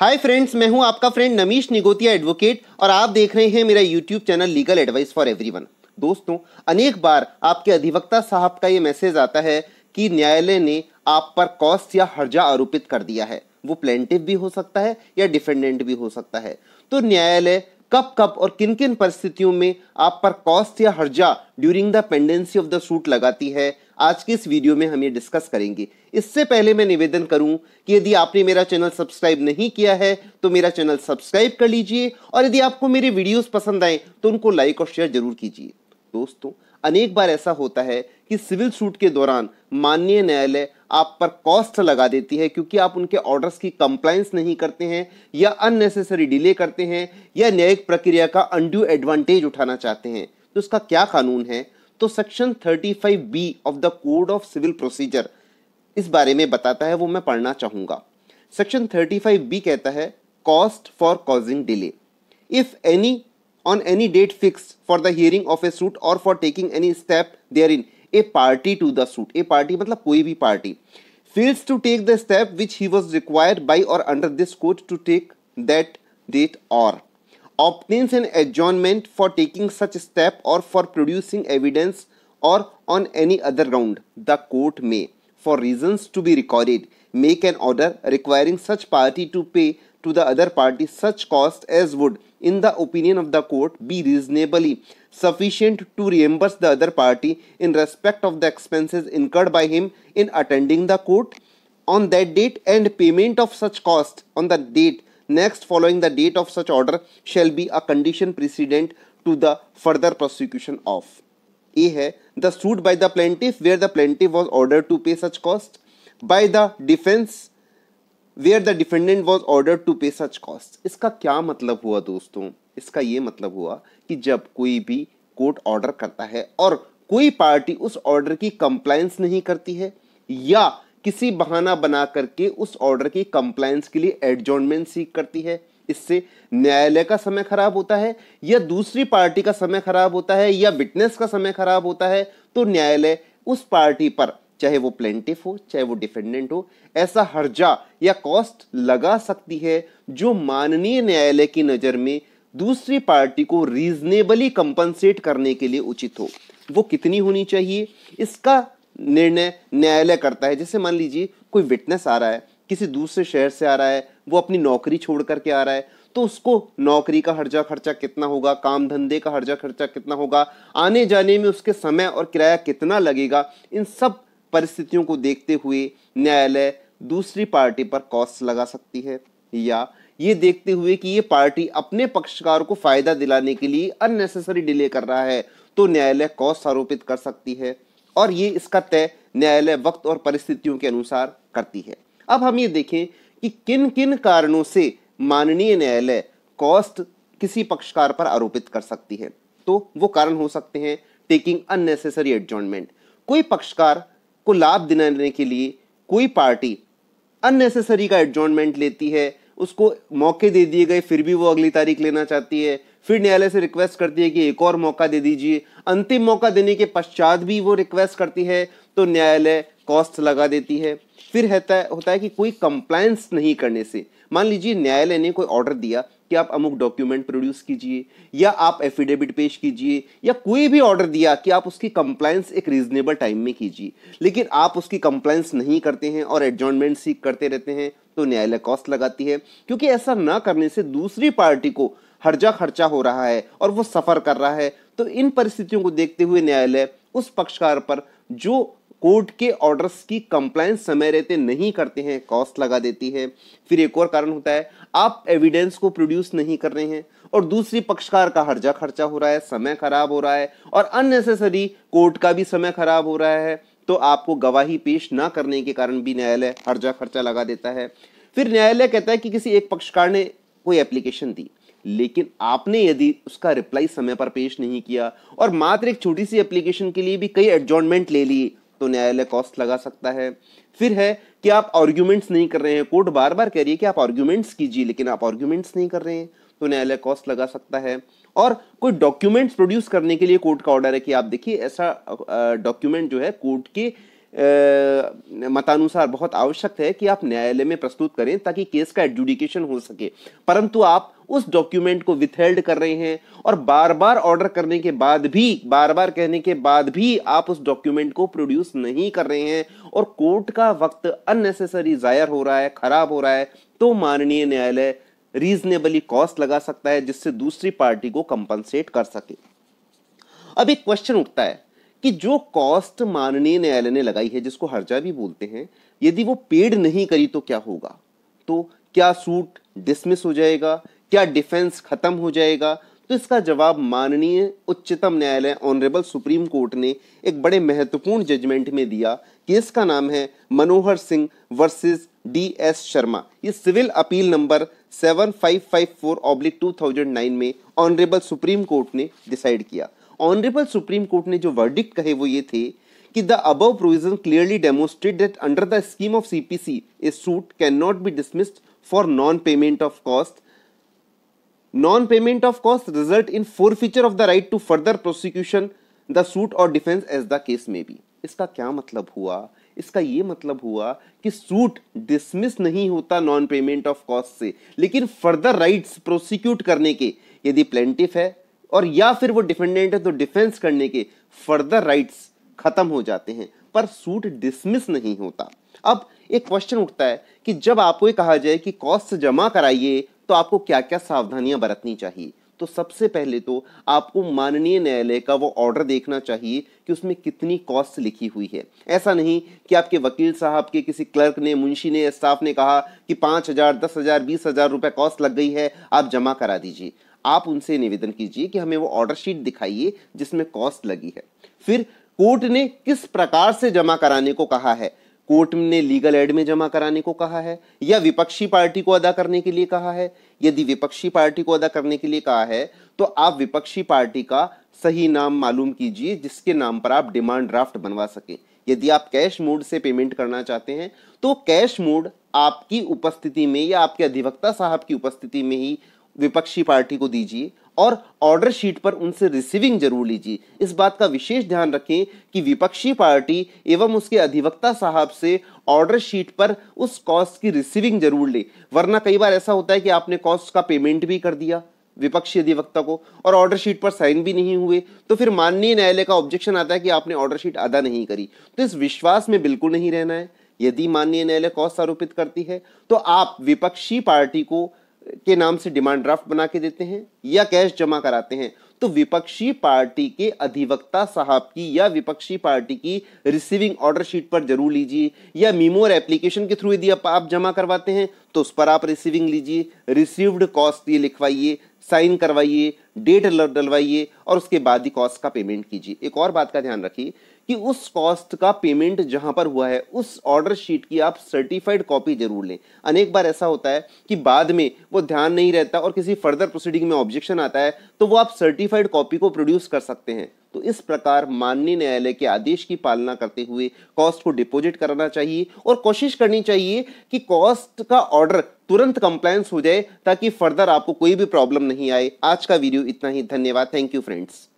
Hi friends मैं हूं आपका फ्रेंड नमीश निगोतिया एडवोकेट और आप देख रहे हैं मेरा YouTube channel legal advice for everyone दोस्तों अनेक बार आपके अधिवक्ता साहब का ये मैसेज आता है कि न्यायालय ने आप पर कॉस्ट या हर्जा आरोपित कर दिया है वो प्लेंटिव भी हो सकता है या डिफेंडेंट भी हो सकता है तो न्यायालय कब कब और किन किन परिस्थितियों में आप पर कॉस्ट या हर्जा during the pendency of the suit लगाती है आज के इस वीडियो में हम ये डिस्कस करेंगे इससे पहले मैं निवेदन करूं कि यदि आपने मेरा चैनल सब्सक्राइब नहीं किया है तो मेरा चैनल सब्सक्राइब कर लीजिए और यदि आपको मेरे वीडियोस पसंद आए तो उनको लाइक और शेयर जरूर कीजिए दोस्तों अनेक बार ऐसा होता है कि सिविल सूट के दौरान माननीय न्यायालय आप पर कॉस्ट लगा देती है क्योंकि आप उनके ऑर्डर्स की कंप्लाइंस नहीं करते हैं या अननेसेसरी डिले करते हैं या न्यायिक प्रक्रिया का अनड्यू एडवांटेज उठाना चाहते हैं तो उसका क्या कानून है तो section 35 B of the code of civil procedure इस बारे में बताता है वो मैं पढ़ना चाहूंगा सेक्शन 35 बी कहता है cost for causing delay if any on any date fixed for the hearing of a suit or for taking any step therein a party to the suit a party मतलब कोई भी party fails to take the step which he was required by or under this code to take that date or obtains an adjournment for taking such step or for producing evidence or on any other ground the court may for reasons to be recorded make an order requiring such party to pay to the other party such cost as would in the opinion of the court, be reasonably sufficient to reimburse the other party in respect of the expenses incurred by him in attending the court on that date and payment of such cost on the date next following the date of such order shall be a condition precedent to the further prosecution of. A है the suit by the plaintiff where the plaintiff was ordered to pay such cost by the defense where the defendant was order to pay such cost इसका क्या मतलब हुआ दोस्तों इसका ये मतलब हुआ कि जब कोई भी कोर्ट ऑर्डर करता है और कोई पार्टी उस ऑर्डर की कंप्लायंस नहीं करती है या किसी बहाना बना करके उस ऑर्डर की कंप्लायंस के लिए एडजॉर्नमेंट सीख करती है इससे न्यायालय का समय खराब होता है या दूसरी पार्टी का समय खराब होता है या विटनेस का समय खराब होता है तो न्यायालय उस पार्टी पर चाहे वो प्लेंटिफ हो चाहे वो डिफेंडेंट हो ऐसा हर्जा या कॉस्ट लगा सकती है जो माननीय न्यायालय की नज़र में दूसरी पार्टी को रीजनेबली कंपनसेट करने के लिए उचित हो वो कितनी होनी चाहिए इसका निर्णय न्यायालय करता है जैसे मान लीजिए कोई विटनेस आ रहा है किसी दूसरे शहर से आ रहा है वो अपनी नौकरी छोड़ करके आ रहा है तो उसको नौकरी का हर्जा खर्चा कितना होगा काम धंधे का हर्जा खर्चा कितना होगा आने जाने में उसके समय और किराया कितना लगेगा इन सब परिस्थितियों को देखते हुए न्यायालय दूसरी पार्टी पर कॉस्ट लगा सकती है या ये देखते हुए कि ये पार्टी अपने पक्षकार को फायदा दिलाने के लिए अननेसेसरी डिले कर रहा है तो न्यायालय कॉस्ट आरोपित कर सकती है और ये इसका तय न्यायालय वक्त और परिस्थितियों के अनुसार करती है अब हम ये देखें कि किन किन कारणों से माननीय न्यायालय कॉस्ट किसी पक्षकार पर आरोपित कर सकती है तो वो कारण हो सकते हैं टेकिंग अननेसेसरी एडजॉइनमेंट कोई पक्षकार को लाभ दिलाने के लिए कोई पार्टी अननेसेसरी का एडजॉर्नमेंट लेती है उसको मौके दे दिए गए फिर भी वो अगली तारीख लेना चाहती है फिर न्यायालय से रिक्वेस्ट करती है कि एक और मौका दे दीजिए अंतिम मौका देने के पश्चात भी वो रिक्वेस्ट करती है तो न्यायालय कॉस्ट लगा देती है फिर होता है होता है कि कोई कंप्लायंस नहीं करने से मान लीजिए न्यायालय ने कोई ऑर्डर दिया कि आप अमुक डॉक्यूमेंट प्रोड्यूस कीजिए या आप एफिडेविट पेश कीजिए या कोई भी ऑर्डर दिया कि आप उसकी कंप्लायंस एक रीजनेबल टाइम में कीजिए लेकिन आप उसकी कंप्लायंस नहीं करते हैं और एडजॉइनमेंट सीख करते रहते हैं तो न्यायालय कॉस्ट लगाती है क्योंकि ऐसा ना करने से दूसरी पार्टी को हर्जा खर्चा हो रहा है और वो सफ़र कर रहा है तो इन परिस्थितियों को देखते हुए न्यायालय उस पक्षकार पर जो कोर्ट के ऑर्डर्स की कंप्लायंस समय रहते नहीं करते हैं कॉस्ट लगा देती है फिर एक और कारण होता है आप एविडेंस को प्रोड्यूस नहीं कर रहे हैं और दूसरी पक्षकार का हर्जा खर्चा हो रहा है समय खराब हो रहा है और अननेसेसरी कोर्ट का भी समय खराब हो रहा है तो आपको गवाही पेश ना करने के कारण भी न्यायालय हर्जा खर्चा लगा देता है फिर न्यायालय कहता है कि किसी एक पक्षकार ने कोई एप्लीकेशन दी लेकिन आपने यदि उसका रिप्लाई समय पर पेश नहीं किया और मात्र एक छोटी सी एप्लीकेशन के लिए भी कई एडजॉर्नमेंट ले ली तो न्यायालय कॉस्ट लगा सकता है फिर है कि आप आर्ग्यूमेंट्स नहीं कर रहे हैं कोर्ट बार बार कह रही है कि आप आर्ग्यूमेंट्स कीजिए लेकिन आप आर्ग्यूमेंट्स नहीं कर रहे हैं तो न्यायालय कॉस्ट लगा सकता है और कोई डॉक्यूमेंट्स प्रोड्यूस करने के लिए कोर्ट का ऑर्डर है कि आप देखिए ऐसा डॉक्यूमेंट जो है कोर्ट के मतानुसार बहुत आवश्यक है कि आप न्यायालय में प्रस्तुत करें ताकि केस का एडजुडिकेशन हो सके परंतु आप उस डॉक्यूमेंट को विथहेल्ड कर रहे हैं और बार बार ऑर्डर करने के बाद भी बार बार कहने के बाद भी आप उस डॉक्यूमेंट को प्रोड्यूस नहीं कर रहे हैं और कोर्ट का वक्त अननेसेसरी जायर हो रहा है खराब हो रहा है तो माननीय न्यायालय रीजनेबली कॉस्ट लगा सकता है जिससे दूसरी पार्टी को कंपनसेट कर सके अब एक क्वेश्चन उठता है कि जो कॉस्ट माननीय न्यायालय ने लगाई है जिसको हर्जा भी बोलते हैं यदि वो पेड नहीं करी तो क्या होगा तो क्या सूट डिसमिस हो जाएगा क्या डिफेंस खत्म हो जाएगा तो इसका जवाब माननीय उच्चतम न्यायालय ऑनरेबल सुप्रीम कोर्ट ने एक बड़े महत्वपूर्ण जजमेंट में दिया कि इसका नाम है Manohar Singh versus D S Sharma ये सिविल अपील नंबर 7554 ऑब्लिक 2009 में ऑनरेबल सुप्रीम कोर्ट ने डिसाइड किया ऑनरेबल सुप्रीम कोर्ट ने जो वर्डिक्ट कहे वो ये थे कि the above provision clearly demonstrate that under the scheme of CPC a suit can not be dismissed for non payment of cost non payment of cost result in forfeiture of the right to further prosecution the suit और defence as the case में भी इसका क्या मतलब हुआ इसका यह मतलब हुआ कि सूट डिसमिस नहीं होता नॉन पेमेंट ऑफ कॉस्ट से लेकिन फर्दर राइट्स प्रोसिक्यूट करने के यदि प्लेंटिफ है और या फिर वो डिफेंडेंट है तो डिफेंस करने के फर्दर राइट्स खत्म हो जाते हैं पर सूट डिसमिस नहीं होता अब एक क्वेश्चन उठता है कि जब आपको कहा जाए कि कॉस्ट जमा कराइए तो आपको क्या क्या सावधानियां बरतनी चाहिए तो सबसे पहले तो आपको माननीय न्यायालय का वो ऑर्डर देखना चाहिए कि उसमें कितनी कॉस्ट लिखी हुई है ऐसा नहीं कि आपके वकील साहब के किसी क्लर्क ने मुंशी ने स्टाफ ने कहा कि पाँच हज़ार दस हज़ार बीस हज़ार रुपये कॉस्ट लग गई है आप जमा करा दीजिए आप उनसे निवेदन कीजिए कि हमें वो ऑर्डर शीट दिखाइए जिसमें कॉस्ट लगी है फिर कोर्ट ने किस प्रकार से जमा कराने को कहा है कोर्ट ने लीगल एड में जमा कराने को कहा है या विपक्षी पार्टी को अदा करने के लिए कहा है यदि विपक्षी पार्टी को अदा करने के लिए कहा है तो आप विपक्षी पार्टी का सही नाम मालूम कीजिए जिसके नाम पर आप डिमांड ड्राफ्ट बनवा सकें यदि आप कैश मोड से पेमेंट करना चाहते हैं तो कैश मोड आपकी उपस्थिति में या आपके अधिवक्ता साहब की उपस्थिति में ही विपक्षी पार्टी को दीजिए और ऑर्डर शीट पर उनसे रिसीविंग जरूर लीजिए इस बात का विशेष ध्यान रखें कि विपक्षी पार्टी एवं उसके अधिवक्ता साहब से ऑर्डर शीट पर उस कॉस्ट की रिसीविंग जरूर ले वरना कई बार ऐसा होता है कि आपने कॉस्ट का पेमेंट भी कर दिया विपक्षी अधिवक्ता को और ऑर्डर शीट पर साइन भी नहीं हुए तो फिर माननीय न्यायालय का ऑब्जेक्शन आता है कि आपने ऑर्डर शीट अदा नहीं करी तो इस विश्वास में बिल्कुल नहीं रहना है यदि माननीय न्यायालय कॉस्ट आरोपित करती है तो आप विपक्षी पार्टी को के नाम से डिमांड ड्राफ्ट बना के देते हैं या कैश जमा कराते हैं तो विपक्षी पार्टी के अधिवक्ता साहब की या विपक्षी पार्टी की रिसीविंग ऑर्डर शीट पर जरूर लीजिए या मीमो और एप्लीकेशन के थ्रू यदि आप जमा करवाते हैं तो उस पर आप रिसीविंग लीजिए रिसीव्ड कॉस्ट ये लिखवाइए साइन करवाइए डेट डलवाइए और उसके बाद ही कॉस्ट का पेमेंट कीजिए एक और बात का ध्यान रखिए कि उस कॉस्ट का पेमेंट जहां पर हुआ है उस ऑर्डर शीट की आप सर्टिफाइड कॉपी जरूर लें अनेक बार ऐसा होता है कि बाद में वो ध्यान नहीं रहता और किसी फर्दर प्रोसीडिंग में ऑब्जेक्शन आता है तो वो आप सर्टिफाइड कॉपी को प्रोड्यूस कर सकते हैं तो इस प्रकार माननीय न्यायालय के आदेश की पालना करते हुए कॉस्ट को डिपोजिट कराना चाहिए और कोशिश करनी चाहिए कि कॉस्ट का ऑर्डर तुरंत कंप्लायंस हो जाए ताकि फर्दर आपको कोई भी प्रॉब्लम नहीं आए आज का वीडियो इतना ही धन्यवाद थैंक यू फ्रेंड्स